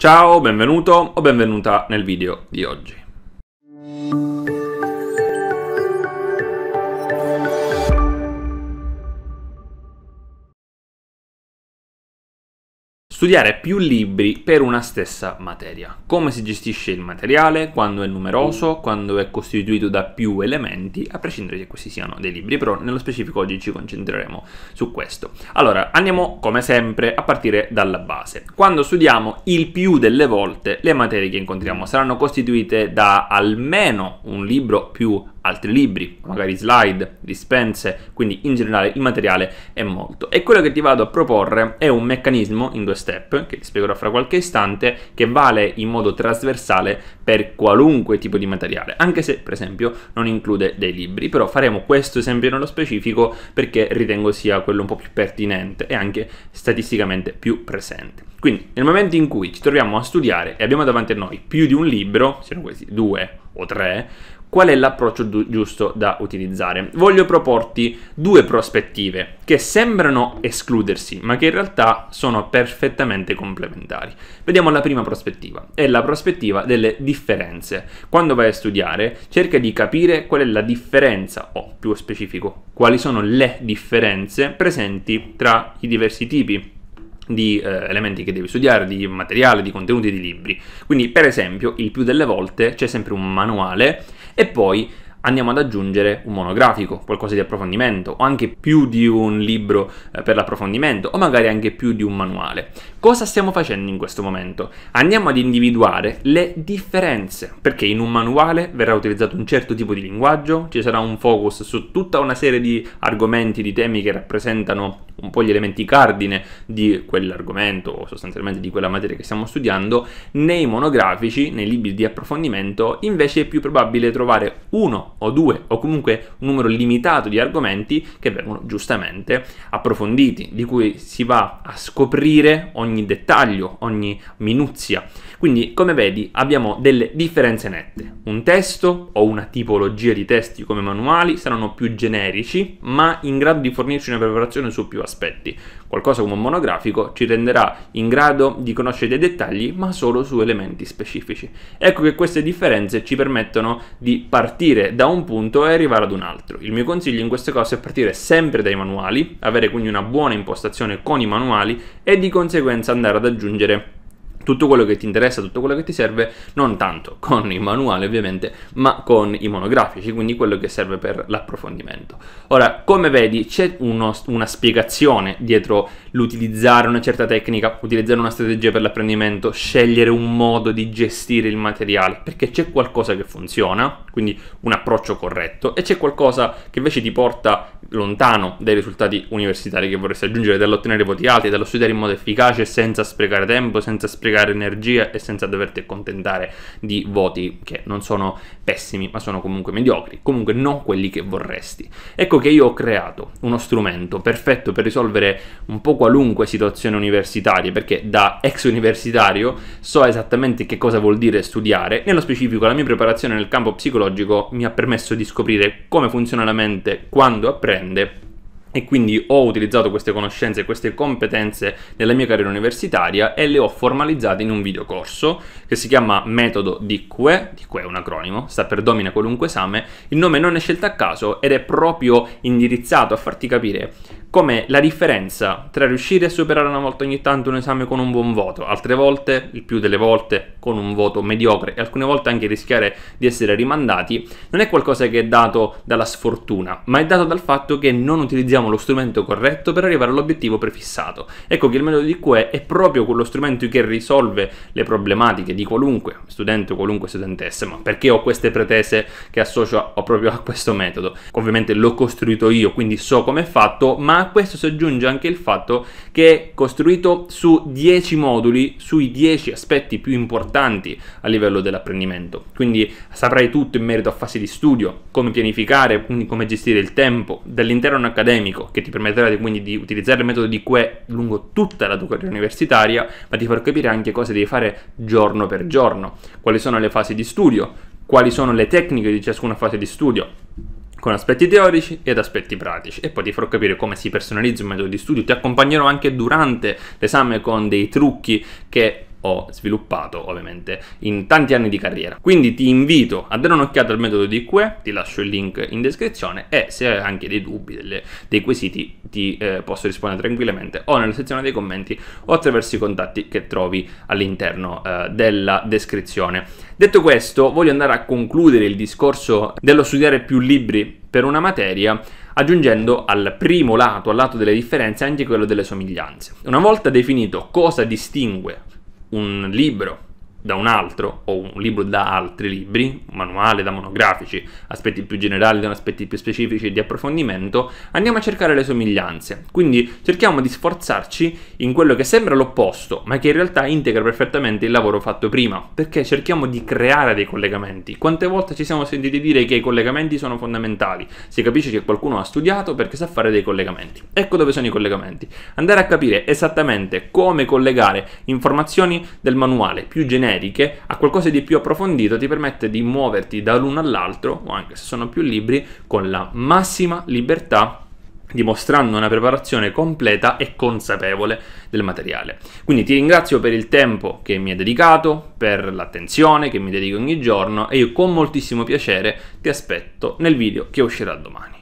Ciao, benvenuto o benvenuta nel video di oggi. Studiare più libri per una stessa materia. Come si gestisce il materiale, quando è numeroso, quando è costituito da più elementi, a prescindere che questi siano dei libri, però nello specifico oggi ci concentreremo su questo. Allora, andiamo come sempre a partire dalla base. Quando studiamo, il più delle volte le materie che incontriamo saranno costituite da almeno un libro più altri libri, magari slide, dispense, quindi in generale il materiale è molto. E quello che ti vado a proporre è un meccanismo in due step, che ti spiegherò fra qualche istante, che vale in modo trasversale per qualunque tipo di materiale, anche se per esempio non include dei libri, però faremo questo esempio nello specifico perché ritengo sia quello un po' più pertinente e anche statisticamente più presente. Quindi nel momento in cui ci troviamo a studiare e abbiamo davanti a noi più di un libro, siano questi due o tre, qual è l'approccio giusto da utilizzare. Voglio proporti due prospettive che sembrano escludersi, ma che in realtà sono perfettamente complementari. Vediamo la prima prospettiva, è la prospettiva delle differenze. Quando vai a studiare, cerca di capire qual è la differenza, o più specifico, quali sono le differenze presenti tra i diversi tipi di eh, elementi che devi studiare, di materiale, di contenuti, di libri. Quindi, per esempio, il più delle volte c'è sempre un manuale e poi andiamo ad aggiungere un monografico, qualcosa di approfondimento, o anche più di un libro eh, per l'approfondimento, o magari anche più di un manuale. Cosa stiamo facendo in questo momento? Andiamo ad individuare le differenze, perché in un manuale verrà utilizzato un certo tipo di linguaggio, ci sarà un focus su tutta una serie di argomenti, di temi che rappresentano un po' gli elementi cardine di quell'argomento o sostanzialmente di quella materia che stiamo studiando, nei monografici, nei libri di approfondimento, invece è più probabile trovare uno o due o comunque un numero limitato di argomenti che vengono giustamente approfonditi, di cui si va a scoprire ogni dettaglio, ogni minuzia. Quindi, come vedi, abbiamo delle differenze nette. Un testo o una tipologia di testi come manuali saranno più generici, ma in grado di fornirci una preparazione su più aspetti aspetti. Qualcosa come un monografico ci renderà in grado di conoscere dei dettagli, ma solo su elementi specifici. Ecco che queste differenze ci permettono di partire da un punto e arrivare ad un altro. Il mio consiglio in queste cose è partire sempre dai manuali, avere quindi una buona impostazione con i manuali e di conseguenza andare ad aggiungere tutto quello che ti interessa, tutto quello che ti serve, non tanto con il manuale ovviamente, ma con i monografici, quindi quello che serve per l'approfondimento. Ora, come vedi, c'è uno, una spiegazione dietro l'utilizzare una certa tecnica, utilizzare una strategia per l'apprendimento, scegliere un modo di gestire il materiale, perché c'è qualcosa che funziona, quindi un approccio corretto, e c'è qualcosa che invece ti porta lontano dai risultati universitari che vorresti aggiungere, dall'ottenere voti alti, dallo studiare in modo efficace senza sprecare tempo, senza sprecare impiegare energia e senza doverti accontentare di voti che non sono pessimi ma sono comunque mediocri, comunque non quelli che vorresti. Ecco che io ho creato uno strumento perfetto per risolvere un po' qualunque situazione universitaria, perché da ex universitario so esattamente che cosa vuol dire studiare, nello specifico la mia preparazione nel campo psicologico mi ha permesso di scoprire come funziona la mente quando apprende e quindi ho utilizzato queste conoscenze e queste competenze nella mia carriera universitaria e le ho formalizzate in un videocorso che si chiama Metodo DQE, DQE è un acronimo, sta per domina qualunque esame, il nome non è scelto a caso ed è proprio indirizzato a farti capire come la differenza tra riuscire a superare una volta ogni tanto un esame con un buon voto, altre volte, il più delle volte, con un voto mediocre e alcune volte anche rischiare di essere rimandati, non è qualcosa che è dato dalla sfortuna, ma è dato dal fatto che non utilizziamo lo strumento corretto per arrivare all'obiettivo prefissato. Ecco che il metodo di QE è proprio quello strumento che risolve le problematiche di qualunque studente o qualunque studentessa, ma perché ho queste pretese che associo proprio a questo metodo? Ovviamente l'ho costruito io, quindi so come è fatto, ma ma a questo si aggiunge anche il fatto che è costruito su 10 moduli, sui 10 aspetti più importanti a livello dell'apprendimento. Quindi saprai tutto in merito a fasi di studio, come pianificare, quindi come gestire il tempo, dall'interno accademico, che ti permetterà di, quindi di utilizzare il metodo di QE lungo tutta la tua carriera universitaria, ma ti farà capire anche cosa devi fare giorno per giorno, quali sono le fasi di studio, quali sono le tecniche di ciascuna fase di studio, con aspetti teorici ed aspetti pratici e poi ti farò capire come si personalizza un metodo di studio, ti accompagnerò anche durante l'esame con dei trucchi che ho sviluppato ovviamente in tanti anni di carriera. Quindi ti invito a dare un'occhiata al metodo di QE, ti lascio il link in descrizione e se hai anche dei dubbi, delle, dei quesiti, ti eh, posso rispondere tranquillamente o nella sezione dei commenti o attraverso i contatti che trovi all'interno eh, della descrizione. Detto questo, voglio andare a concludere il discorso dello studiare più libri per una materia aggiungendo al primo lato, al lato delle differenze, anche quello delle somiglianze. Una volta definito cosa distingue un libro da un altro o un libro da altri libri, un manuale da monografici, aspetti più generali da aspetti più specifici di approfondimento, andiamo a cercare le somiglianze. Quindi cerchiamo di sforzarci in quello che sembra l'opposto, ma che in realtà integra perfettamente il lavoro fatto prima, perché cerchiamo di creare dei collegamenti. Quante volte ci siamo sentiti dire che i collegamenti sono fondamentali? Si capisce che qualcuno ha studiato perché sa fare dei collegamenti. Ecco dove sono i collegamenti. Andare a capire esattamente come collegare informazioni del manuale più generico numeriche a qualcosa di più approfondito ti permette di muoverti dall'uno all'altro, o anche se sono più libri, con la massima libertà dimostrando una preparazione completa e consapevole del materiale. Quindi ti ringrazio per il tempo che mi hai dedicato, per l'attenzione che mi dedico ogni giorno e io con moltissimo piacere ti aspetto nel video che uscirà domani.